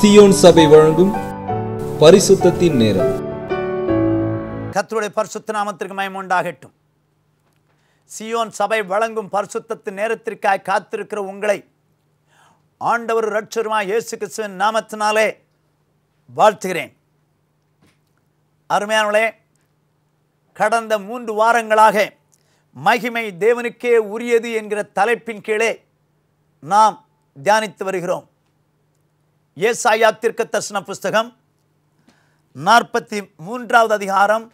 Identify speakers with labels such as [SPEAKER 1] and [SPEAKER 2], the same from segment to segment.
[SPEAKER 1] Zion சபை வழங்கும் பரிசுத்தத்தின் நேரம்
[SPEAKER 2] கத்துடைய பரிசுத்த நாமத்திற்கு மயம் உண்டாகட்டும் சியோன் சபை வழங்கும் பரிசுத்தத்தின் நேரத்திற்காய் காத்திருக்கிற உங்களை ஆண்டவர் ரட்சருமாய் இயேசு கிறிஸ்துவின் நாமத்தினாலே வாழ்த்துகிறேன் அருமையானவளே கடந்த மூன்று வாரங்களாக மகிமை தேவனுக்கே உரியது என்கிற தலைப்பின் கீழே நாம் தியானித்து வருகிறோம் ஏசாயா திர்க்க தர்சன புஸ்தகம் நாற்பத்தி
[SPEAKER 1] மூன்றாவது அதிகாரம்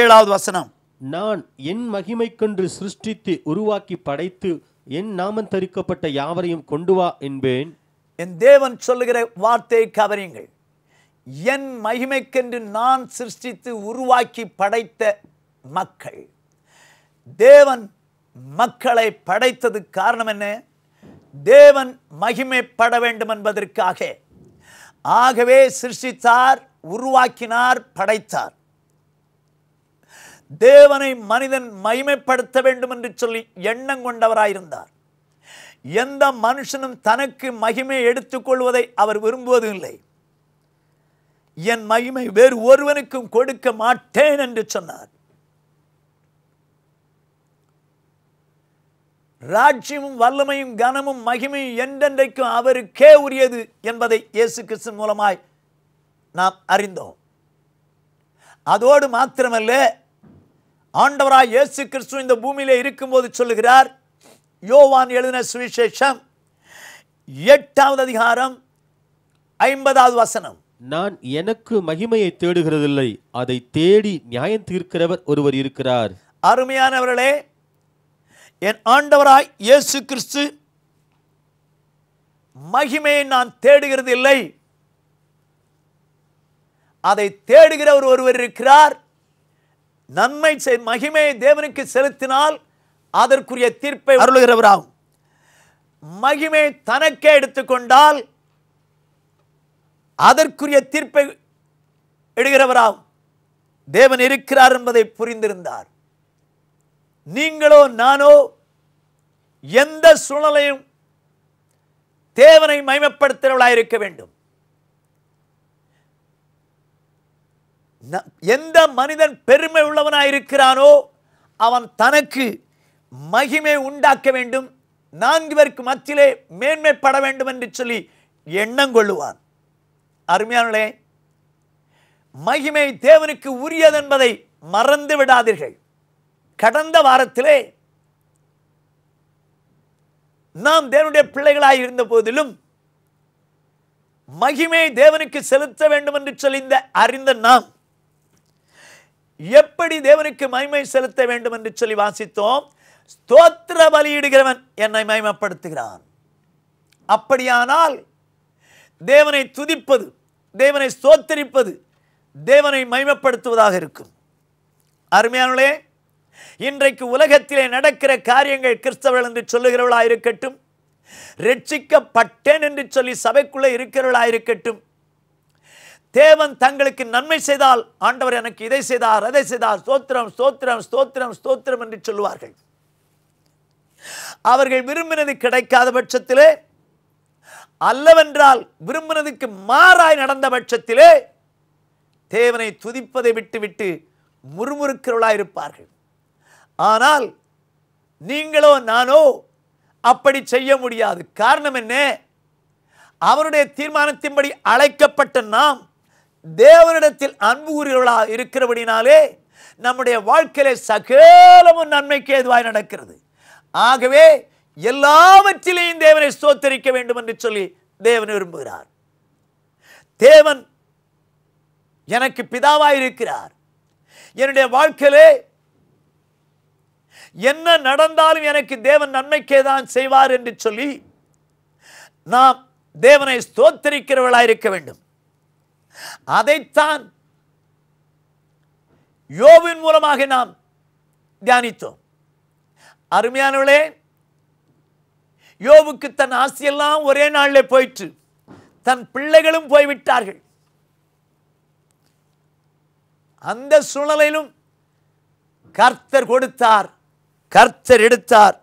[SPEAKER 1] ஏழாவது வசனம் நான் என் மகிமைக்கென்று சிருஷ்டித்து உருவாக்கி படைத்து என் நாமம் தரிக்கப்பட்ட யாவரையும் கொண்டு வா என்பேன் என் தேவன் சொல்லுகிற வார்த்தையை கவரியுங்கள் என் மகிமைக்கென்று நான்
[SPEAKER 2] சிருஷ்டித்து உருவாக்கி படைத்த மக்கள் தேவன் மக்களை படைத்தது காரணம் என்ன தேவன் மகிமைப்பட வேண்டும் என்பதற்காக ஆகவே சிருஷ்டித்தார் உருவாக்கினார் படைத்தார் தேவனை மனிதன் மகிமைப்படுத்த வேண்டும் என்று சொல்லி எண்ணம் கொண்டவராயிருந்தார் எந்த மனுஷனும் தனக்கு மகிமை எடுத்துக்கொள்வதை அவர் விரும்புவது இல்லை என் மகிமை வேறு ஒருவனுக்கும் கொடுக்க மாட்டேன் என்று சொன்னார் ராஜ்யமும் வல்லமையும் கனமும் மகிமையும் என்றென்றைக்கும் அவருக்கே உரியது என்பதை இயேசு கிறிஸ்து மூலமாய் நாம் அறிந்தோம் அதோடு மாத்திரமல்ல ஆண்டவராய் இயேசு கிறிஸ்து இந்த பூமியிலே இருக்கும்போது சொல்லுகிறார் யோவான் எழுதின சுவிசேஷம் எட்டாவது அதிகாரம் ஐம்பதாவது வசனம்
[SPEAKER 1] நான் எனக்கு மகிமையை தேடுகிறதில்லை அதை தேடி நியாயம் தீர்க்கிறவர் ஒருவர் இருக்கிறார்
[SPEAKER 2] அருமையானவர்களே என் ஆண்டவராய் இயேசு கிறிஸ்து மகிமையை நான் தேடுகிறது இல்லை அதை தேடுகிறவர் ஒருவர் இருக்கிறார் நன்மை மகிமையை தேவனுக்கு செலுத்தினால் அதற்குரிய தீர்ப்பை அருளுகிறவராகும் மகிமை தனக்கே எடுத்துக்கொண்டால் அதற்குரிய தீர்ப்பை எடுகிறவராகும் தேவன் இருக்கிறார் என்பதை புரிந்திருந்தார் நீங்களோ நானோ எந்த சூழ்நிலையும் தேவனை மயமப்படுத்துகிறவளாக இருக்க வேண்டும் எந்த மனிதன் பெருமை உள்ளவனாக இருக்கிறானோ அவன் தனக்கு மகிமை உண்டாக்க வேண்டும் நான்கு பேருக்கு மத்தியிலே மேன்மைப்பட வேண்டும் என்று சொல்லி எண்ணம் கொள்ளுவான் அருமையானே மகிமை தேவனுக்கு உரியது என்பதை மறந்து விடாதீர்கள் கடந்த வாரத்திலே நாம் தேவனுடைய பிள்ளைகளாக இருந்த போதிலும் மகிமை தேவனுக்கு செலுத்த வேண்டும் என்று சொல்லிந்த அறிந்த நாம் எப்படி தேவனுக்கு மகிமை செலுத்த வேண்டும் என்று சொல்லி வாசித்தோம் ஸ்தோத்திர பலியிடுகிறவன் என்னை மகிமைப்படுத்துகிறான் அப்படியானால் தேவனை துதிப்பது தேவனை ஸ்தோத்தரிப்பது தேவனை மகிமைப்படுத்துவதாக இருக்கும் அருமையானே இன்றைக்கு உலகத்திலே நடக்கிற காரியங்கள் கிறிஸ்தவர்கள் என்று சொல்லுகிறவளாக இருக்கட்டும் ரட்சிக்கப்பட்டேன் என்று சொல்லி சபைக்குள்ளே இருக்கிறவளாக இருக்கட்டும் தேவன் தங்களுக்கு நன்மை செய்தால் ஆண்டவர் எனக்கு இதை செய்தார் அதை செய்தார் ஸ்தோத்திரம் ஸ்தோத்திரம் ஸ்தோத்திரம் ஸ்தோத்திரம் என்று சொல்லுவார்கள் அவர்கள் விரும்பினது கிடைக்காத பட்சத்திலே அல்லவென்றால் விரும்பினதுக்கு மாறாய் நடந்த பட்சத்திலே தேவனை துதிப்பதை விட்டுவிட்டு முறுமுறுக்கிறவளாயிருப்பார்கள் ஆனால் நீங்களோ நானோ அப்படி செய்ய முடியாது காரணம் என்ன அவருடைய தீர்மானத்தின்படி அழைக்கப்பட்ட நாம் தேவனிடத்தில் அன்பு இருக்கிறபடினாலே நம்முடைய வாழ்க்கையிலே சகலமும் நன்மைக்கு எதுவாய் நடக்கிறது ஆகவே எல்லாவற்றிலேயும் தேவனை சோத்தரிக்க வேண்டும் என்று சொல்லி தேவன் விரும்புகிறார் தேவன் எனக்கு பிதாவாக இருக்கிறார் என்னுடைய வாழ்க்கையிலே என்ன நடந்தாலும் எனக்கு தேவன் நன்மைக்கே தான் செய்வார் என்று சொல்லி நாம் தேவனை ஸ்தோத்தரிக்கிறவர்களாக இருக்க வேண்டும் அதைத்தான் யோவின் மூலமாக நாம் தியானித்தோம் அருமையானவளே யோவுக்கு தன் ஆசையெல்லாம் ஒரே நாளில் போயிற்று தன் பிள்ளைகளும் போய்விட்டார்கள் அந்த சூழலிலும் கர்த்தர் கொடுத்தார் கர்த்தர் எடுத்தார்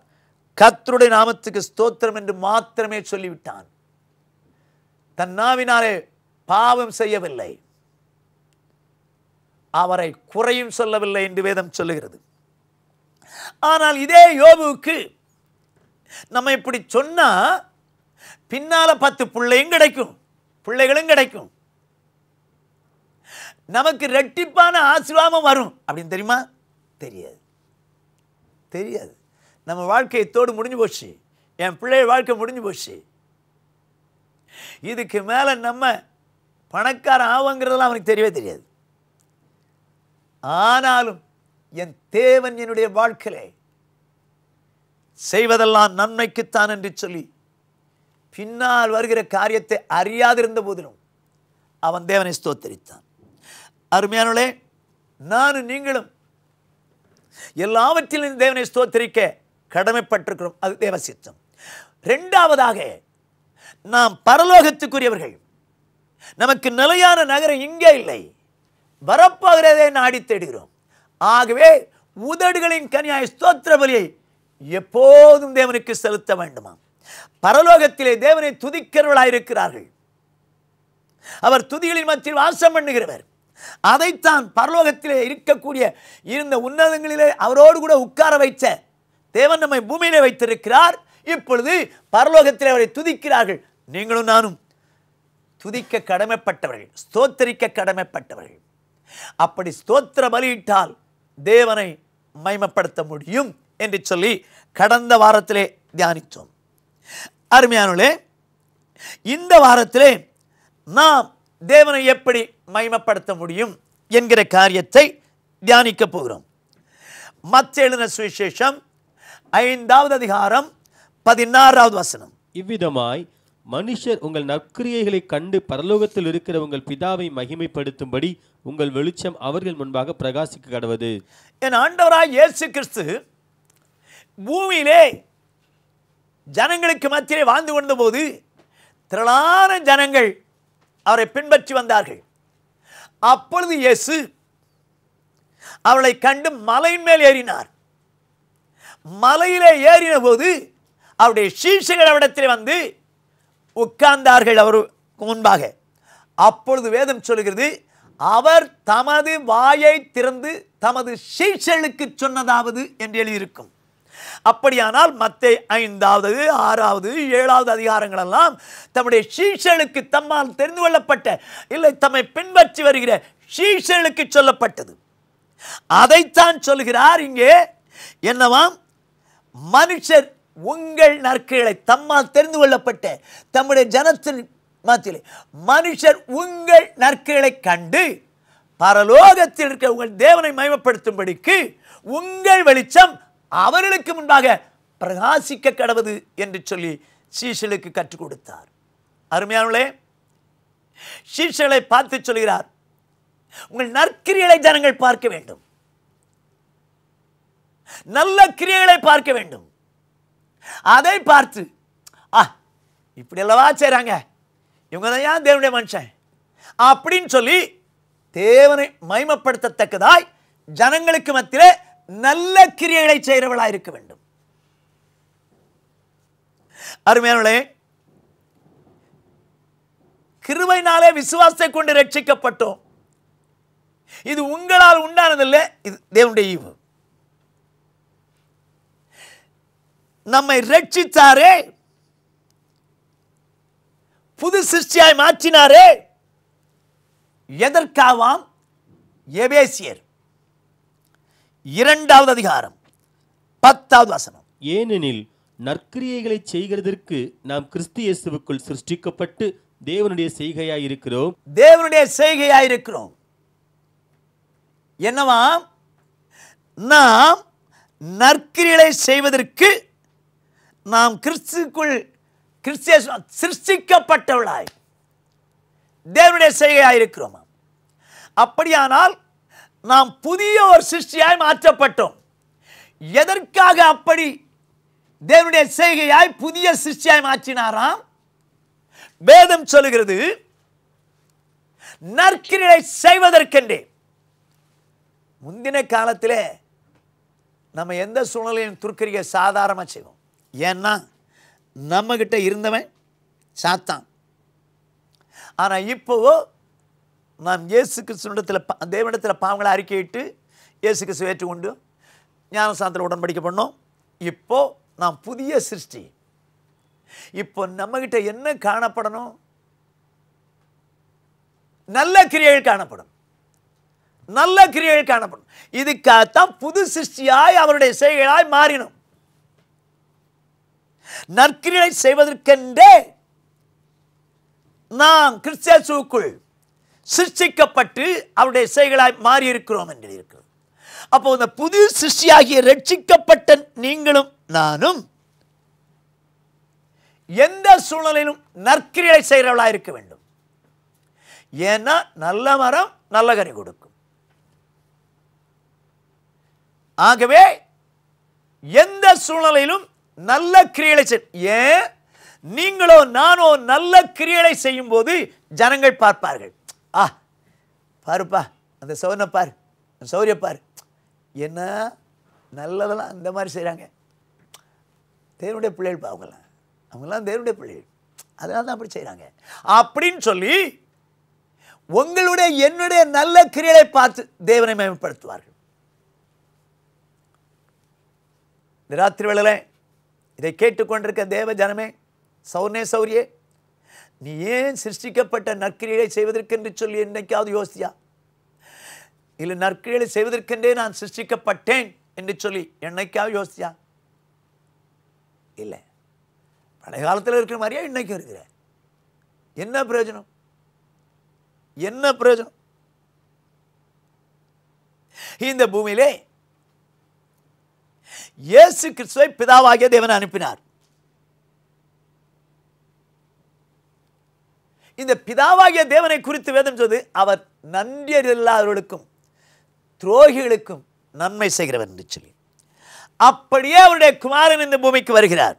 [SPEAKER 2] கர்த்தருடைய நாமத்துக்கு ஸ்தோத்திரம் என்று மாத்திரமே சொல்லிவிட்டான் தன் நாவினாலே பாவம் செய்யவில்லை அவரை குறையும் சொல்லவில்லை என்று வேதம் சொல்லுகிறது ஆனால் இதே யோபுவுக்கு நம்ம இப்படி சொன்னா பின்னால பத்து பிள்ளையும் கிடைக்கும் பிள்ளைகளும் கிடைக்கும் நமக்கு ரெட்டிப்பான ஆசிவாமம் வரும் அப்படின்னு தெரியுமா தெரியாது தெரியாது நம்ம வாழ்க்கையத்தோடு தோடு முடிஞ்சு போச்சு என் பிள்ளைய வாழ்க்கை முடிஞ்சு போச்சு இதுக்கு மேலே நம்ம பணக்காரன் ஆவங்கிறதெல்லாம் அவனுக்கு தெரியவே தெரியாது ஆனாலும் என் தேவன் என்னுடைய வாழ்க்கையிலே செய்வதெல்லாம் நன்மைக்குத்தான் என்று சொல்லி பின்னால் வருகிற காரியத்தை அறியாதிருந்த போதிலும் அவன் தேவனை ஸ்தோத்தரித்தான் அருமையானவளே நானும் நீங்களும் எல்லாவற்றிலும் தேவனை ஸ்தோத்திரிக்க கடமைப்பட்டிருக்கிறோம் அது தேவ சித்தம் ரெண்டாவதாக நாம் பரலோகத்துக்குரியவர்கள் நமக்கு நிலையான நகரம் இங்கே இல்லை வரப்போகிறதே நாடி தேடுகிறோம் ஆகவே உதடுகளின் கனியாய் ஸ்தோத்திர பலியை எப்போதும் தேவனுக்கு செலுத்த வேண்டுமா பரலோகத்திலே தேவனை துதிக்கிறவர்களாயிருக்கிறார்கள் அவர் துதிகளின் மத்தியில் வாசம் பண்ணுகிறவர் அதைத்தான் பரலோகத்திலே இருக்கக்கூடிய இருந்த உன்னதங்களிலே அவரோடு கூட உட்கார வைத்த தேவன் நம்மை பூமியிலே வைத்திருக்கிறார் இப்பொழுது பரலோகத்தில் அவரை துதிக்கிறார்கள் நீங்களும் நானும் துதிக்க கடமைப்பட்டவர்கள் ஸ்தோத்தரிக்க கடமைப்பட்டவர்கள் அப்படி ஸ்தோத்திர பலியிட்டால் தேவனை மைமப்படுத்த முடியும் என்று சொல்லி கடந்த வாரத்திலே தியானித்தோம் அருமையானே இந்த வாரத்திலே நாம் தேவனை எப்படி மைமப்படுத்த முடியும் என்கிற காரியத்தை தியானிக்க போகிறோம் மத்தெழுந சுவிசேஷம் ஐந்தாவது அதிகாரம் பதினாறாவது வசனம்
[SPEAKER 1] இவ்விதமாய் மனுஷர் உங்கள் நற்கிரியைகளை கண்டு பரலோகத்தில் இருக்கிற உங்கள் பிதாவை மகிமைப்படுத்தும்படி உங்கள் வெளிச்சம் அவர்கள் முன்பாக பிரகாசிக்க கடவுது என் ஆண்டவராய் இயேசு கிறிஸ்து
[SPEAKER 2] பூமியிலே ஜனங்களுக்கு மத்தியிலே வாழ்ந்து கொண்டபோது திரளான ஜனங்கள் அவரை பின்பற்றி வந்தார்கள் அப்பொழுது இயேசு அவளை கண்டு மலையின் மேல் ஏறினார் மலையிலே ஏறின போது அவருடைய சீஷைகள் அவடத்தில் வந்து உட்கார்ந்தார்கள் அவர் முன்பாக அப்பொழுது வேதம் சொல்கிறது அவர் தமது வாயை திறந்து தமது சீஷர்களுக்கு சொன்னதாவது என்று எழுதியிருக்கும் அப்படியானால் மத்தை ஐந்தாவது ஆறாவது ஏழாவது அதிகாரங்கள் எல்லாம் தம்முடைய சீஷர்களுக்கு தம்மால் தெரிந்து கொள்ளப்பட்ட இல்லை தம்மை பின்பற்றி வருகிற சீஷர்களுக்கு சொல்லப்பட்டது அதைத்தான் சொல்கிறார் இங்கே என்னவாம் மனுஷர் உங்கள் நற்களை தம்மால் தெரிந்து கொள்ளப்பட்ட தம்முடைய ஜனத்தின் மத்தியிலே மனுஷர் உங்கள் நற்களை கண்டு பரலோகத்தில் இருக்க உங்கள் தேவனை மயமப்படுத்தும்படிக்கு உங்கள் வெளிச்சம் அவர்களுக்கு முன்பாக பிரகாசிக்க கடவுது என்று சொல்லி சீஷலுக்கு கற்றுக் கொடுத்தார் அருமையானே சீஷலை பார்த்து சொல்கிறார் உங்கள் நற்கிரியலை ஜனங்கள் பார்க்க வேண்டும் நல்ல கிரியைகளை பார்க்க வேண்டும் அதை பார்த்து ஆ இப்படி அல்லவா செய்றாங்க இவங்க தான் தேவனுடைய மனுஷன் அப்படின்னு சொல்லி தேவனை மைமப்படுத்தத்தக்கதாய் ஜனங்களுக்கு மத்தியிலே நல்ல கிரியைகளை செய்கிறவளாக இருக்க வேண்டும் அருமையானவளே கிருவையினாலே விசுவாசத்தை கொண்டு ரட்சிக்கப்பட்டோம் இது உங்களால் உண்டானதில்லை இது தேவனுடைய ஈவு நம்மை ரட்சித்தாரே புது சிருஷ்டியாய் மாற்றினாரே எதற்காவாம்
[SPEAKER 1] எபேசியர் இரண்டாவது அதிகாரம் பத்தாவது வசனம் ஏனெனில் நற்கிரியைகளை செய்கிறதற்கு நாம் கிறிஸ்து இயேசுவுக்குள் சிருஷ்டிக்கப்பட்டு தேவனுடைய செய்கையாய் இருக்கிறோம் தேவனுடைய செய்கையாய் இருக்கிறோம்
[SPEAKER 2] என்னவா நாம் நற்கிரிகளை செய்வதற்கு நாம் கிறிஸ்துக்குள் கிறிஸ்திய சிருஷ்டிக்கப்பட்டவளாய் தேவனுடைய செய்கையாய் இருக்கிறோமா அப்படியானால் நாம் புதிய ஒரு சிருஷ்டியாய் மாற்றப்பட்டோம் எதற்காக அப்படி தேவனுடைய செய்கையாய் புதிய சிருஷ்டியாய் மாற்றினாராம் வேதம் சொல்லுகிறது நற்கிரை செய்வதற்கென்றே முந்தின காலத்தில் நம்ம எந்த சூழ்நிலையும் துர்க்கரிய சாதாரணமாக செய்வோம் ஏன்னா கிட்ட இருந்தவன் சாத்தான் ஆனால் இப்போவோ நாம் இயேசு கிறிஸ்துவனிடத்தில் தேவனிடத்தில் பாவங்களை அறிக்கையிட்டு இயேசு கிறிஸ்து ஏற்றுக்கொண்டு ஞானசாந்தில் உடன்படிக்க பண்ணோம் இப்போது நாம் புதிய சிருஷ்டி இப்போ நம்மகிட்ட என்ன காணப்படணும் நல்ல கிரியைகள் காணப்படும் நல்ல கிரியைகள் காணப்படும் இதுக்காகத்தான் புது சிருஷ்டியாய் அவருடைய செய்களாய் மாறினோம் நற்கிரியை செய்வதற்கென்றே நாம் கிறிஸ்துக்குள் சிருஷ்டிக்கப்பட்டு அவருடைய இசைகளாய் மாறியிருக்கிறோம் என்று இருக்கிறது அப்போ இந்த புது சிருஷ்டியாகிய ரட்சிக்கப்பட்ட நீங்களும் நானும் எந்த சூழ்நிலையிலும் நற்கிரியை செய்கிறவளாக இருக்க வேண்டும் ஏன்னா நல்ல மரம் நல்ல கனி கொடுக்கும் ஆகவே எந்த சூழ்நிலையிலும் நல்ல கிரியலை செய் ஏன் நீங்களோ நானோ நல்ல கிரியலை செய்யும் போது ஜனங்கள் பார்ப்பார்கள் ஆ பாருப்பா அந்த சௌனை பார் அந்த சௌரிய பார் என்ன நல்லதெல்லாம் அந்த மாதிரி செய்கிறாங்க தேவனுடைய பிள்ளைகள் பார்க்கலாம் அவங்களாம் தேவனுடைய பிள்ளைகள் அதனால தான் அப்படி செய்கிறாங்க அப்படின்னு சொல்லி உங்களுடைய என்னுடைய நல்ல கிரியலை பார்த்து தேவனை மேம்படுத்துவார்கள் இந்த ராத்திரி வேளையில் இதை கேட்டுக்கொண்டிருக்க தேவ ஜனமே சௌர்ணே சௌரியே நீ ஏன் சிருஷ்டிக்கப்பட்ட நற்கிரியை செய்வதற்கென்று சொல்லி என்னைக்காவது யோசியா இல்லை நற்கிரியை செய்வதற்கென்றே நான் சிருஷ்டிக்கப்பட்டேன் என்று சொல்லி என்னைக்காவது யோசியா இல்லை பழைய காலத்தில் இருக்கிற மாதிரியா இன்னைக்கு இருக்கிற என்ன பிரயோஜனம் என்ன பிரயோஜனம் இந்த பூமியிலே இயேசு கிறிஸ்துவை பிதாவாகிய தேவன் அனுப்பினார் இந்த பிதாவாகிய தேவனை குறித்து வேதம் சொல்வது அவர் இல்லாதவர்களுக்கும் துரோகிகளுக்கும் நன்மை செய்கிறவர் என்று சொல்லி அப்படியே அவருடைய குமாரன் இந்த பூமிக்கு வருகிறார்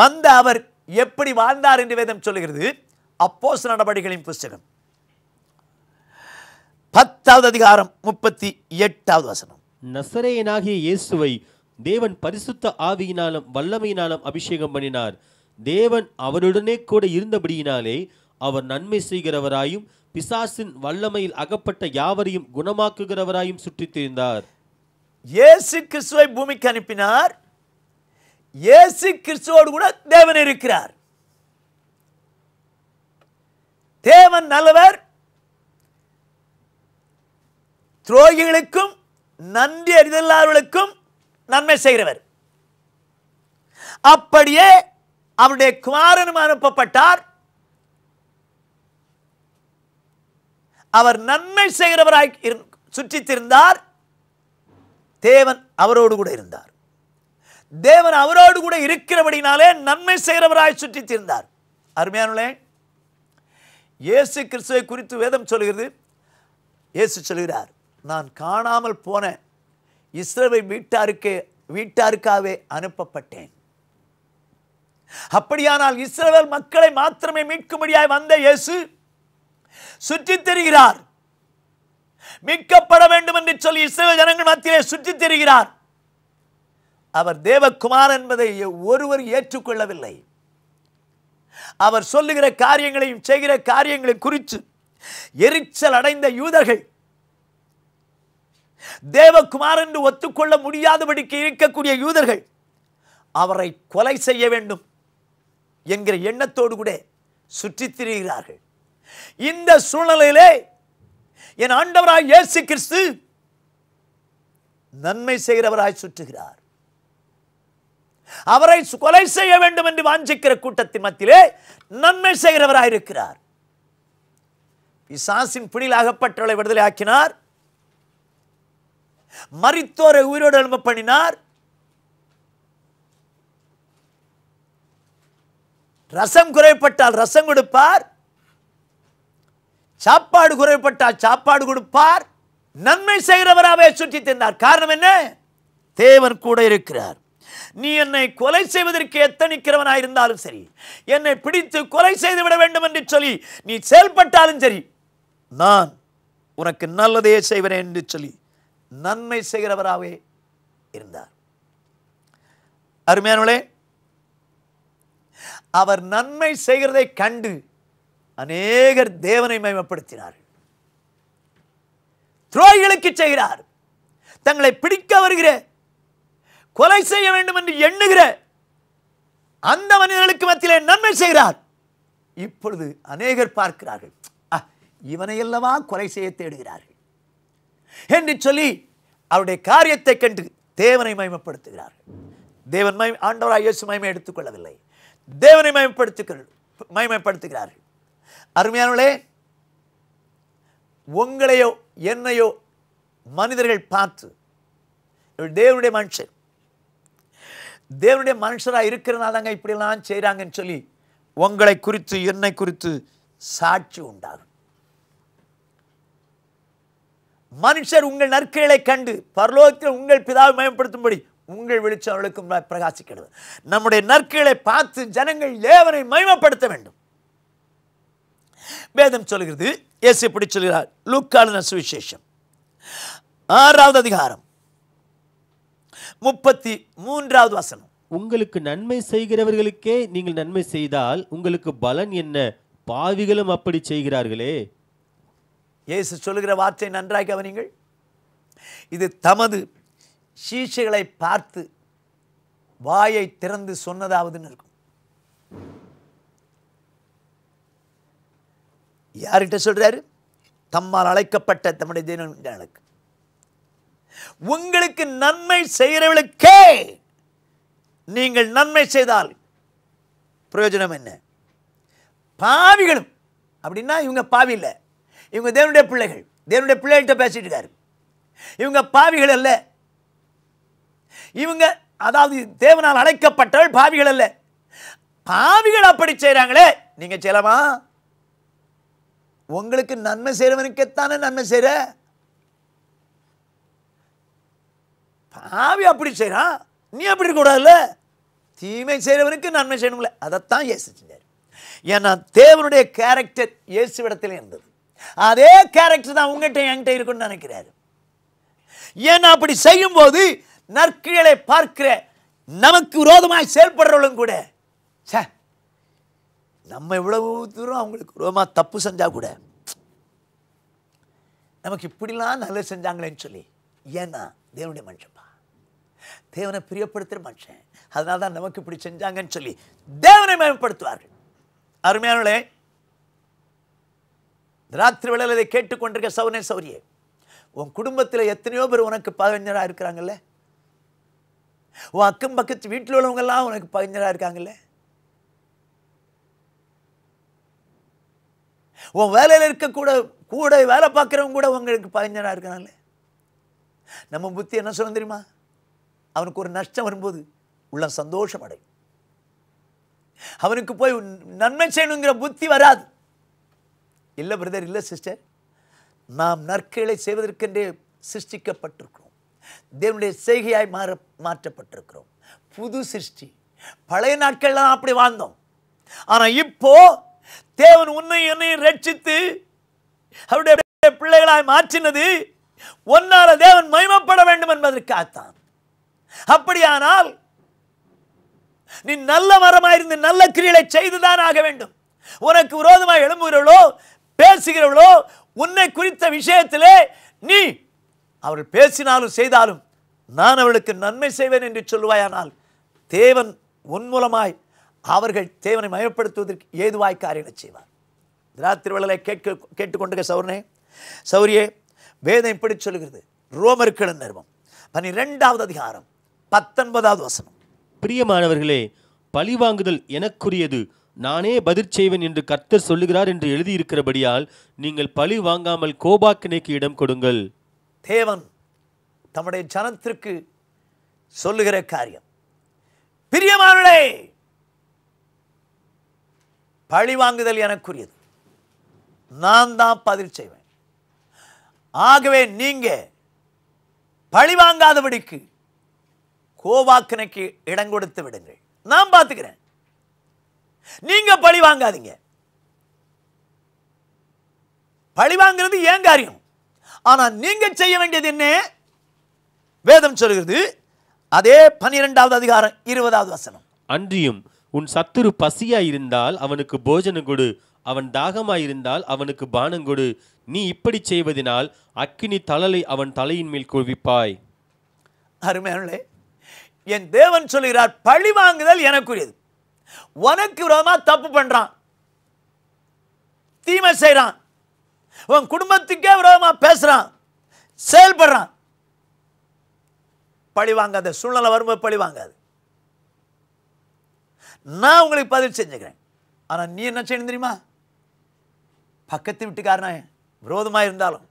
[SPEAKER 2] வந்த அவர் எப்படி வாழ்ந்தார் என்று வேதம் சொல்லுகிறது அப்போஸ் நடவடிக்கைகளின் புஸ்தகம்
[SPEAKER 1] பத்தாவது அதிகாரம் முப்பத்தி எட்டாவது வசனம் நசரேயனாகிய இயேசுவை தேவன் பரிசுத்த ஆவியினாலும் வல்லமையினாலும் அபிஷேகம் பண்ணினார் தேவன் அவருடனே கூட இருந்தபடியினாலே அவர் நன்மை செய்கிறவராயும் பிசாசின் வல்லமையில் அகப்பட்ட யாவரையும் குணமாக்குகிறவராயும் சுற்றித் திரிந்தார் இயேசு கிறிஸ்துவை பூமிக்கு அனுப்பினார் இயேசு கிறிஸ்துவோடு கூட தேவன் இருக்கிறார்
[SPEAKER 2] தேவன் நல்லவர் துரோகிகளுக்கும் நன்றி அறிதலாளர்களுக்கும் நன்மை செய்கிறவர் அப்படியே அவருடைய குமாரனும் அனுப்பப்பட்டார் அவர் நன்மை செய்கிறவராய் சுற்றித்திருந்தார் தேவன் அவரோடு கூட இருந்தார் தேவன் அவரோடு கூட இருக்கிறபடினாலே நன்மை செய்கிறவராய் சுற்றித்திருந்தார் அருமையானே இயேசு கிறிஸ்துவை குறித்து வேதம் சொல்கிறது இயேசு சொல்கிறார் நான் காணாமல் போன இஸ்ரோவை வீட்டாருக்கே வீட்டாருக்காகவே அனுப்பப்பட்டேன் அப்படியானால் இஸ்ரவேல் மக்களை மாத்திரமே மீட்கும்படியாய் வந்த இயேசு சுற்றித் தெரிகிறார் மீட்கப்பட வேண்டும் என்று சொல்லி இஸ்ரேல் ஜனங்கள் மத்தியிலே சுற்றித் தெரிகிறார் அவர் தேவகுமார் என்பதை ஒருவர் ஏற்றுக்கொள்ளவில்லை அவர் சொல்லுகிற காரியங்களையும் செய்கிற காரியங்களை குறித்து எரிச்சல் அடைந்த யூதர்கள் தேவகுமார் என்று ஒத்துக்கொள்ள முடியாதபடிக்கு இருக்கக்கூடிய யூதர்கள் அவரை கொலை செய்ய வேண்டும் என்கிற எண்ணத்தோடு கூட சுற்றித் திரிகிறார்கள் இந்த சூழ்நிலையிலே என் ஆண்டவராய் இயேசு கிறிஸ்து நன்மை செய்கிறவராய் சுற்றுகிறார் அவரை கொலை செய்ய வேண்டும் என்று வாஞ்சிக்கிற கூட்டத்தின் மத்தியிலே நன்மை செய்கிறவராய் இருக்கிறார் பிசாசின் பிடியில் அகப்பட்டவளை விடுதலை ஆக்கினார் மறித்தோரை உயிரோடு எழும்ப பண்ணினார் ரசம் குறைப்பட்டால் ரசம் கொடுப்பார் சாப்பாடு குறைப்பட்டால் சாப்பாடு கொடுப்பார் நன்மை செய்கிறவராகவே சுற்றி தந்தார் காரணம் என்ன தேவன் கூட இருக்கிறார் நீ என்னை கொலை செய்வதற்கு எத்தனிக்கிறவனாக இருந்தாலும் சரி என்னை பிடித்து கொலை செய்து விட வேண்டும் என்று சொல்லி நீ செயல்பட்டாலும் சரி நான் உனக்கு நல்லதே செய்வேன் என்று சொல்லி நன்மை செய்கிறவராகவே இருந்தார் அருமையானவளே அவர் நன்மை செய்கிறதை கண்டு அநேகர் தேவனை மயமப்படுத்தினார்கள் துரோகிகளுக்கு செய்கிறார் தங்களை பிடிக்க வருகிற கொலை செய்ய வேண்டும் என்று எண்ணுகிற அந்த மனிதர்களுக்கு மத்தியிலே நன்மை செய்கிறார் இப்பொழுது அநேகர் பார்க்கிறார்கள் அல்லவா கொலை செய்ய தேடுகிறார்கள் என்று சொல்லி அவருடைய காரியத்தை கண்டு தேவனை மயமப்படுத்துகிறார்கள் தேவன் மயம் ஆண்டவராக இயேசு மயமே எடுத்துக்கொள்ளவில்லை தேவனை மயப்படுத்துகிறார் மயமைப்படுத்துகிறார்கள் அருமையானவளே உங்களையோ என்னையோ மனிதர்கள் பார்த்து தேவனுடைய மனுஷன் தேவனுடைய மனுஷராக இருக்கிறனால தாங்க இப்படிலாம் செய்கிறாங்கன்னு சொல்லி உங்களை குறித்து என்னை குறித்து சாட்சி உண்டாகும் மனுஷர் உங்கள் நற்கைகளை கண்டு பரலோகத்தில் உங்கள் பிதாவை மயப்படுத்தும்படி உங்கள் வெளிச்சம் அவளுக்கும் பிரகாசிக்கிறது நம்முடைய நற்களை பார்த்து ஜனங்கள் தேவனை மகிமப்படுத்த வேண்டும் வேதம் சொல்கிறது இயேசு எப்படி சொல்கிறார்
[SPEAKER 1] லூக்காளுநர் சுவிசேஷம் ஆறாவது அதிகாரம் முப்பத்தி மூன்றாவது வசனம் உங்களுக்கு நன்மை செய்கிறவர்களுக்கே நீங்கள் நன்மை செய்தால் உங்களுக்கு பலன் என்ன பாவிகளும் அப்படி செய்கிறார்களே இயேசு சொல்லுகிற வார்த்தை நன்றாக கவனிங்கள் இது தமது சீஷைகளை
[SPEAKER 2] பார்த்து வாயை திறந்து சொன்னதாவதுன்னு இருக்கும் யார்கிட்ட சொல்றாரு தம்மால் அழைக்கப்பட்ட தம்முடைய தினங்களுக்கு உங்களுக்கு நன்மை செய்கிறவளுக்கே நீங்கள் நன்மை செய்தால் பிரயோஜனம் என்ன பாவிகளும் அப்படின்னா இவங்க பாவி இல்லை இவங்க தேவனுடைய பிள்ளைகள் தேவனுடைய பிள்ளைகள்கிட்ட பேசிட்டு இருக்காரு இவங்க பாவிகள் அல்ல இவங்க அதாவது தேவனால் அழைக்கப்பட்டவள் பாவிகள் அல்ல பாவிகள் அப்படி செய்கிறாங்களே நீங்கள் செய்யலாமா உங்களுக்கு நன்மை செய்கிறவனுக்குத்தானே நன்மை செய்கிற பாவி அப்படி செய்கிறான் நீ அப்படி கூடாதுல்ல தீமை செய்கிறவனுக்கு நன்மை செய்யணும்ல அதைத்தான் இயேசு செஞ்சார் ஏன்னா தேவனுடைய கேரக்டர் இயேசு இடத்துல இருந்தது அதே கேரக்டர் தான் உங்கள்கிட்ட என்கிட்ட இருக்குன்னு நினைக்கிறாரு ஏன்னா அப்படி செய்யும்போது நற்கீழலை பார்க்கிற நமக்கு விரோதமாய் செயல்படுறவளும் கூட சே நம்ம இவ்வளவு தூரம் அவங்களுக்கு விரோதமாக தப்பு செஞ்சால் கூட நமக்கு இப்படிலாம் நல்லது செஞ்சாங்களேன்னு சொல்லி ஏன்னா தேவனுடைய மனுஷப்பா தேவனை பிரியப்படுத்துகிற மனுஷன் அதனால தான் நமக்கு இப்படி செஞ்சாங்கன்னு சொல்லி தேவனை மேம்படுத்துவார்கள் அருமையானே ராத்திரி வேளையில் கேட்டுக்கொண்டிருக்க சௌனே சௌரியே உன் குடும்பத்தில் எத்தனையோ பேர் உனக்கு பதினஞ்சராக இருக்கிறாங்கல்ல உன் அக்கம் பக்கத்து வீட்டில் உள்ளவங்கெல்லாம் உனக்கு பகிர்ந்தராக இருக்காங்கல்ல உன் வேலையில் இருக்கக்கூட கூட வேலை பார்க்குறவங்க கூட உங்களுக்கு பகிர்ந்தராக இருக்கிறாங்களே நம்ம புத்தி என்ன சொல்ல தெரியுமா அவனுக்கு ஒரு நஷ்டம் வரும்போது உள்ள சந்தோஷம் அடையும் அவனுக்கு போய் நன்மை செய்யணுங்கிற புத்தி வராது இல்லை பிரதர் இல்லை சிஸ்டர் நாம் நற்களை செய்வதற்கென்றே சிருஷ்டிக்கப்பட்டிருக்கிறோம் தேவனுடைய செய்கையாய் மாற மாற்றப்பட்டிருக்கிறோம் புது சிருஷ்டி பழைய நாட்கள்லாம் அப்படி வாழ்ந்தோம் ஆனால் இப்போ தேவன் உன்னை என்னையும் ரட்சித்து அவருடைய பிள்ளைகளாய் மாற்றினது ஒன்னால தேவன் மயமப்பட வேண்டும் என்பதற்காகத்தான் அப்படியானால் நீ நல்ல மரமாயிருந்து நல்ல கிரியலை செய்துதான் ஆக வேண்டும் உனக்கு விரோதமாக எழும்புகிறவளோ பேசுகிறவளோ உன்னை குறித்த விஷயத்திலே நீ அவர்கள் பேசினாலும் செய்தாலும் நான் அவர்களுக்கு நன்மை செய்வேன் என்று சொல்லுவாயானால் தேவன் உன் மூலமாய் அவர்கள் தேவனை மயப்படுத்துவதற்கு ஏதுவாய் காரியங்களை செய்வார் ராத்திரி வேளை கேட்க கேட்டுக்கொண்டிருக்க சௌரனே சௌரியே வேதம் இப்படி சொல்கிறது ரோமருக்கள் நிறுவம் பனிரெண்டாவது அதிகாரம்
[SPEAKER 1] பத்தொன்பதாவது வசனம் பிரியமானவர்களே பழிவாங்குதல் எனக்குரியது நானே பதில் செய்வேன் என்று கர்த்தர் சொல்லுகிறார் என்று எழுதியிருக்கிறபடியால் நீங்கள் பழி வாங்காமல் கோபாக்கினைக்கு இடம் கொடுங்கள்
[SPEAKER 2] தேவன் தம்முடைய ஜனத்திற்கு சொல்லுகிற காரியம் பிரியமானே பழி வாங்குதல் எனக்குரியது நான் தான் பதில் செய்வேன் ஆகவே நீங்க பழி வாங்காதபடிக்கு கோவாக்கனைக்கு இடம் கொடுத்து விடுங்கள் நான் பார்த்துக்கிறேன் நீங்க பழி வாங்காதீங்க பழி வாங்கிறது ஏன் காரியம் ஆனால் நீங்கள் செய்ய வேண்டியது என்ன வேதம் சொல்கிறது அதே பனிரெண்டாவது அதிகாரம் இருபதாவது வசனம்
[SPEAKER 1] அன்றியும் உன் சத்துரு பசியாய் இருந்தால் அவனுக்கு போஜனம் கொடு அவன் தாகமாயிருந்தால் அவனுக்கு பானம் கொடு நீ இப்படி செய்வதனால் அக்கினி தழலை அவன் தலையின் மேல் குவிப்பாய்
[SPEAKER 2] அருமையானே என் தேவன் சொல்கிறார் பழி வாங்குதல் எனக்குரியது உனக்கு விரோதமாக தப்பு பண்ணுறான் தீமை செய்கிறான் உன் குடும்பத்துக்கே விரோதமாக பேசுகிறான் செயல்படுறான் பழி வாங்காத சூழ்நிலை வரும்போது பழி வாங்காது நான் உங்களுக்கு பதில் செஞ்சுக்கிறேன் ஆனால் நீ என்ன செய்யணும் தெரியுமா பக்கத்து வீட்டுக்காரன விரோதமாக இருந்தாலும்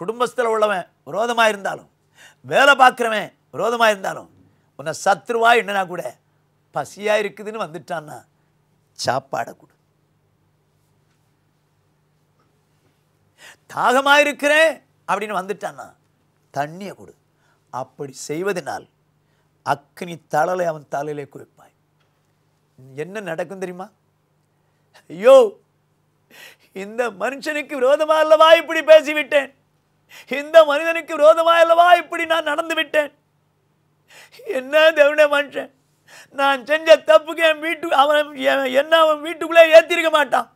[SPEAKER 2] குடும்பத்தில் உள்ளவன் விரோதமாக இருந்தாலும் வேலை பார்க்குறவன் விரோதமாக இருந்தாலும் உன்னை சத்ருவா என்னன்னா கூட பசியாக இருக்குதுன்னு வந்துட்டான்னா சாப்பாடை கொடு தாகமாக இருக்கிறேன் அப்படின்னு வந்துட்டான்னா தண்ணியை கொடு அப்படி செய்வதனால் அக்னி தளலை அவன் தலையிலே குவிப்பாய் என்ன நடக்கும் தெரியுமா ஐயோ இந்த மனுஷனுக்கு விரோதமாக அல்லவா இப்படி பேசிவிட்டேன் இந்த மனிதனுக்கு விரோதமாக அல்லவா இப்படி நான் நடந்து விட்டேன் என்ன தேவனே மனுஷன் நான் செஞ்ச தப்புக்கு என் வீட்டு அவன் என்ன அவன் வீட்டுக்குள்ளே ஏற்றிருக்க மாட்டான்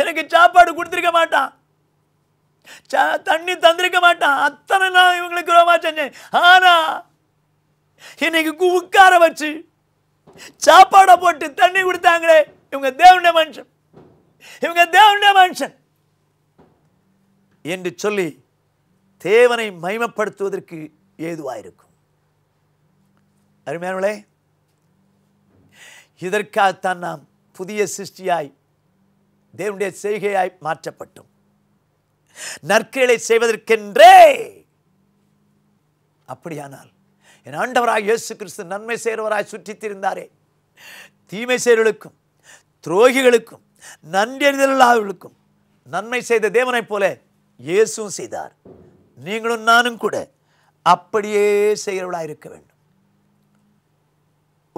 [SPEAKER 2] எனக்கு சாப்பாடு கொடுத்துருக்க மாட்டான் தண்ணி தந்திருக்க மாட்டான் அத்தனை நான் இவங்களுக்கு ரோமா செஞ்சேன் ஆனா இன்னைக்கு உட்கார வச்சு சாப்பாடை போட்டு தண்ணி கொடுத்தாங்களே இவங்க தேவனுடைய மனுஷன் இவங்க தேவனுடைய மனுஷன் என்று சொல்லி தேவனை மைமப்படுத்துவதற்கு ஏதுவாயிருக்கும் அருமையானே இதற்காகத்தான் நாம் புதிய சிருஷ்டியாய் தேவனுடைய செய்கையாய் மாற்றப்பட்டோம் நற்கிழை செய்வதற்கென்றே அப்படியானால் என் ஆண்டவராக இயேசு கிறிஸ்து நன்மை செய்கிறவராய் சுற்றித் திருந்தாரே தீமை செய்வர்களுக்கும் துரோகிகளுக்கும் நன்றி நன்மை செய்த தேவனைப் போல இயேசுவும் செய்தார் நீங்களும் நானும் கூட அப்படியே செய்கிறவளாக இருக்க வேண்டும்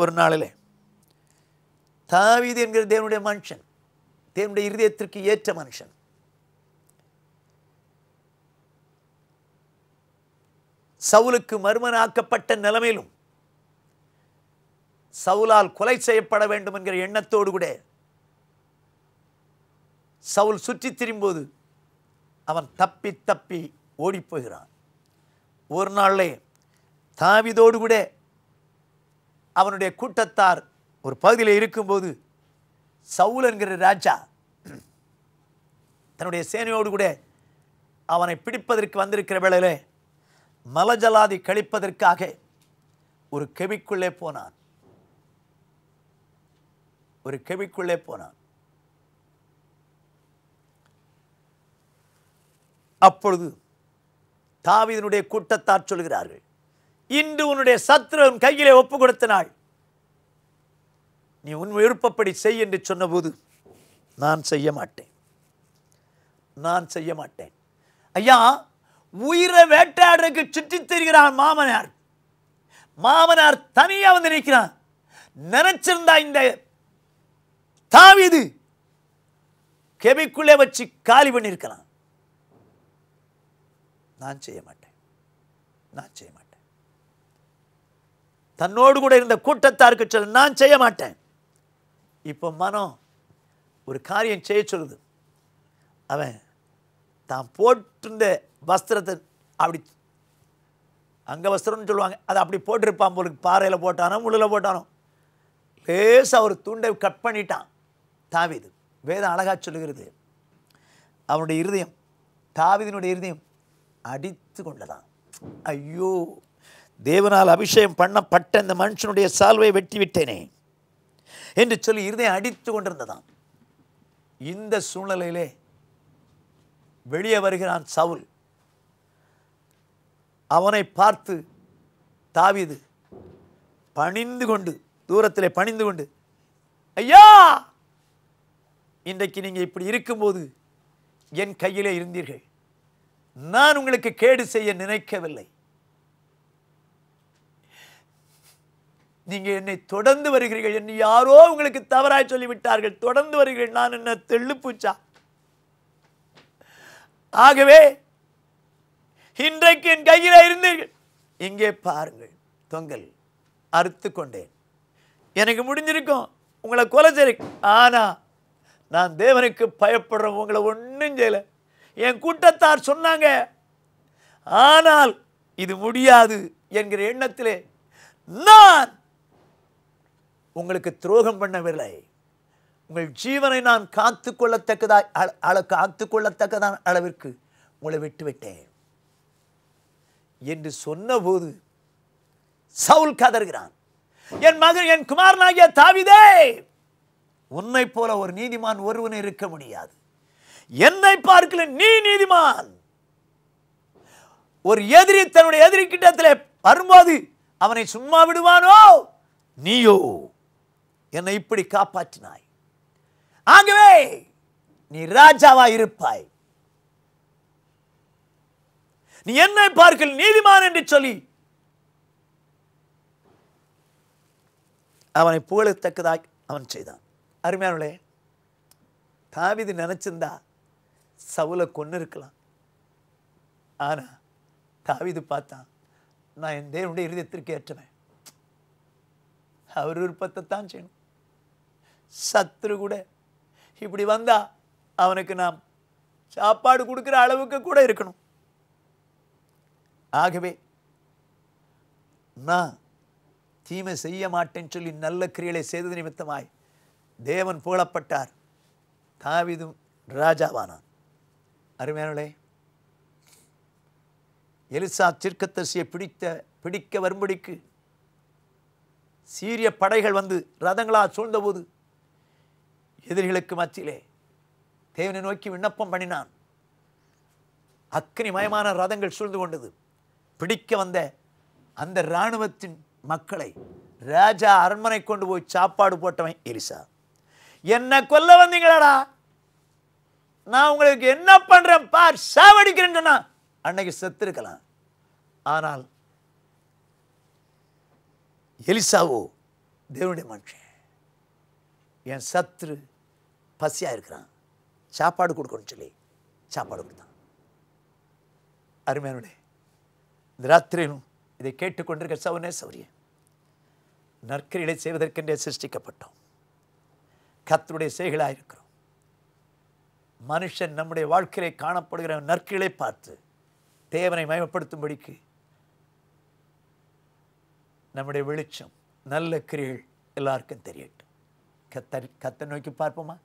[SPEAKER 2] ஒரு நாளிலே தாவீது என்கிற தேவனுடைய மனுஷன் தேவனுடைய இருதயத்திற்கு ஏற்ற மனுஷன் சவுலுக்கு மர்மனாக்கப்பட்ட நிலைமையிலும் சவுலால் கொலை செய்யப்பட வேண்டும் என்கிற எண்ணத்தோடு கூட சவுல் சுற்றி திரும்போது அவன் தப்பி தப்பி ஓடிப்போகிறான் ஒரு நாளிலே தாவிதோடு கூட அவனுடைய கூட்டத்தார் ஒரு பகுதியில் இருக்கும்போது சவுல் என்கிற ராஜா தன்னுடைய சேனையோடு கூட அவனை பிடிப்பதற்கு வந்திருக்கிற வேளையில் மலஜலாதி கழிப்பதற்காக ஒரு கெவிக்குள்ளே போனான் ஒரு கெவிக்குள்ளே போனான் அப்பொழுது தாவிதனுடைய கூட்டத்தார் சொல்கிறார்கள் இன்று உன்னுடைய சத்ருவன் கையிலே ஒப்பு கொடுத்தனாள் நீ உன் விருப்பப்படி செய் என்று சொன்னபோது நான் செய்ய மாட்டேன் நான் செய்ய மாட்டேன் ஐயா உயிரை வேட்டையாடுறதுக்கு சுற்றி தெரிகிறான் மாமனார் மாமனார் தனியாக வந்து நினைக்கிறான் நினைச்சிருந்தா இந்த தாவிது கெபிக்குள்ளே வச்சு காலி பண்ணியிருக்கலாம் நான் செய்ய மாட்டேன் நான் செய்ய மாட்டேன் தன்னோடு கூட இருந்த கூட்டத்தாருக்கு சொல்ல நான் செய்ய மாட்டேன் இப்போ மனம் ஒரு காரியம் செய்ய சொல்லுது அவன் தான் போட்டிருந்த வஸ்திரத்தை அப்படி வஸ்திரம்னு சொல்லுவாங்க அதை அப்படி போட்டிருப்பான் போலுக்கு பாறையில் போட்டானோ முள்ளில் போட்டானோ லேசாக அவர் துண்டை கட் பண்ணிட்டான் தாவிது வேதம் அழகாக சொல்லுகிறது அவனுடைய இருதயம் தாவிதனுடைய இருதயம் அடித்து கொண்டதான் ஐயோ தேவனால் அபிஷேகம் பண்ணப்பட்ட இந்த மனுஷனுடைய சால்வை வெட்டி விட்டேனே என்று சொல்லி இருதயம் அடித்து கொண்டிருந்ததான் இந்த சூழ்நிலையிலே வெளியே வருகிறான் சவுல் அவனை பார்த்து தாவிது பணிந்து கொண்டு தூரத்தில் பணிந்து கொண்டு ஐயா இன்றைக்கு நீங்கள் இப்படி இருக்கும்போது என் கையிலே இருந்தீர்கள் நான் உங்களுக்கு கேடு செய்ய நினைக்கவில்லை நீங்கள் என்னை தொடர்ந்து வருகிறீர்கள் என்னை யாரோ உங்களுக்கு தவறாய் சொல்லிவிட்டார்கள் தொடர்ந்து வருகிறீர்கள் நான் என்ன தெள்ளுப்பூச்சா ஆகவே இன்றைக்கு என் கையில் இருந்தீர்கள் இங்கே பாருங்கள் தொங்கல் அறுத்து கொண்டேன் எனக்கு முடிஞ்சிருக்கும் உங்களை கொலை செய்ய ஆனால் நான் தேவனுக்கு பயப்படுறேன் உங்களை ஒன்றும் செய்யலை என் கூட்டத்தார் சொன்னாங்க ஆனால் இது முடியாது என்கிற எண்ணத்திலே நான் உங்களுக்கு துரோகம் பண்ணவில்லை உங்கள் ஜீவனை நான் காத்துக்கொள்ளத்தக்கதாய் கொள்ளத்தக்கதாய் அள காத்து அளவிற்கு உங்களை விட்டு விட்டேன் என்று சொன்னபோது சவுல் கதறுகிறான் என் மகன் என் குமாரனாகிய தாவிதே உன்னை போல ஒரு நீதிமான் ஒருவன் இருக்க முடியாது என்னை பார்க்கல நீ நீதிமான் ஒரு எதிரி தன்னுடைய எதிரி கிட்டத்தில் வரும்போது அவனை சும்மா விடுவானோ நீயோ என்னை இப்படி காப்பாற்றினாய் ஆகவே நீ ராஜாவா இருப்பாய் நீ என்னை பார்க்கல் நீதிமான் என்று சொல்லி அவனை புகழத்தக்கதாக அவன் செய்தான் அருமையானே தாவிதி நினைச்சிருந்தா சவுலை கொன்று இருக்கலாம் ஆனா தாவிது பார்த்தான் நான் என் தேவனுடைய இருதயத்திற்கு ஏற்றவன் அவர் விருப்பத்தை தான் செய்யணும் சத்ரு கூட இப்படி வந்தா அவனுக்கு நாம் சாப்பாடு கொடுக்குற அளவுக்கு கூட இருக்கணும் ஆகவே நான் தீமை செய்ய மாட்டேன் சொல்லி நல்ல கிரியலை செய்தது நிமித்தமாய் தேவன் புகழப்பட்டார் தாவிதும் ராஜாவானான் அருமையானே எலிசா சிற்கத்தரிசியை பிடித்த பிடிக்க வரும்படிக்கு சீரிய படைகள் வந்து ரதங்களாக சூழ்ந்தபோது எதிரிகளுக்கு மத்தியிலே தேவனை நோக்கி விண்ணப்பம் பண்ணினான் அக்னிமயமான ரதங்கள் சூழ்ந்து கொண்டது பிடிக்க வந்த அந்த இராணுவத்தின் மக்களை ராஜா அரண்மனை கொண்டு போய் சாப்பாடு போட்டவன் எரிசா என்ன கொல்ல வந்தீங்களாடா நான் உங்களுக்கு என்ன பண்றேன் பார் சாவடிக்கிறேன்னு அன்னைக்கு செத்துருக்கலாம் ஆனால் எலிசாவோ தேவனுடைய மனுஷன் என் சத்ரு பசியா இருக்கிறான் சாப்பாடு கொடுக்கணும்னு சொல்லி சாப்பாடு கொடுத்தான் அருமையானுடைய இந்த ராத்திரியிலும் இதை கேட்டுக்கொண்டிருக்க சவுனே சௌரிய நற்கிரிகளை செய்வதற்கென்றே சிருஷ்டிக்கப்பட்டோம் கத்தருடைய செய்களாக இருக்கிறோம் மனுஷன் நம்முடைய வாழ்க்கையை காணப்படுகிற நற்களை பார்த்து தேவனை மயமப்படுத்தும்படிக்கு நம்முடைய வெளிச்சம் நல்ல கிரிகள் எல்லாருக்கும் தெரியட்டும் கத்த கத்தை நோக்கி பார்ப்போமா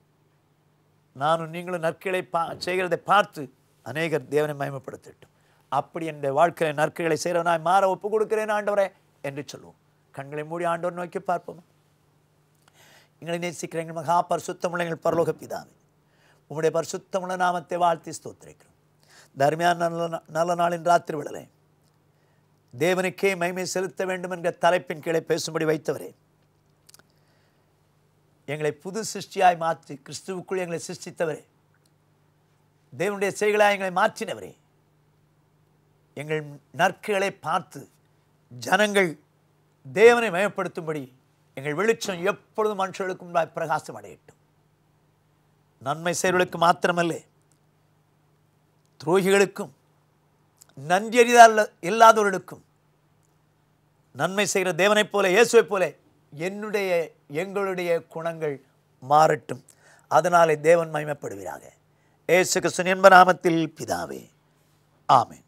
[SPEAKER 2] நானும் நீங்களும் நற்களை பா செய்கிறதை பார்த்து அநேகர் தேவனை மயமப்படுத்தட்டும் அப்படி என் வாழ்க்கையில் நற்கைகளை செய்கிறவனாய் மாற ஒப்பு கொடுக்கிறேன் ஆண்டவரே என்று சொல்லுவோம் கண்களை மூடி ஆண்டவர் நோக்கி பார்ப்போம் எங்களை நேசிக்கிற எங்கள் மகா பரிசுத்தமுள்ள எங்கள் பரலோக உங்களுடைய உம்முடைய பரிசுத்தமுள்ள நாமத்தை வாழ்த்தி ஸ்தோத்திரிக்கிறோம் தர்மியான நல்ல நல்ல நாளின் ராத்திரி விடலை தேவனுக்கே மைமை செலுத்த வேண்டும் என்ற தலைப்பின் கீழே பேசும்படி வைத்தவரே எங்களை புது சிருஷ்டியாய் மாற்றி கிறிஸ்துவுக்குள் எங்களை சிருஷ்டித்தவரே தேவனுடைய செய்களாய் எங்களை மாற்றினவரே எங்கள் நற்களை பார்த்து ஜனங்கள் தேவனை மயப்படுத்தும்படி எங்கள் வெளிச்சம் எப்பொழுதும் மனுஷர்களுக்கு பிரகாசம் அடையட்டும் நன்மை செயல்களுக்கு மாத்திரமல்ல துரோகிகளுக்கும் நன்றி இல்லாதவர்களுக்கும் நன்மை செய்கிற தேவனைப் போல இயேசுவைப் போல என்னுடைய எங்களுடைய குணங்கள் மாறட்டும் அதனாலே தேவன் மகிமைப்படுவீராக இயேசு கிருஷ்ணன் என்ப நாமத்தில் பிதாவே ஆமேன்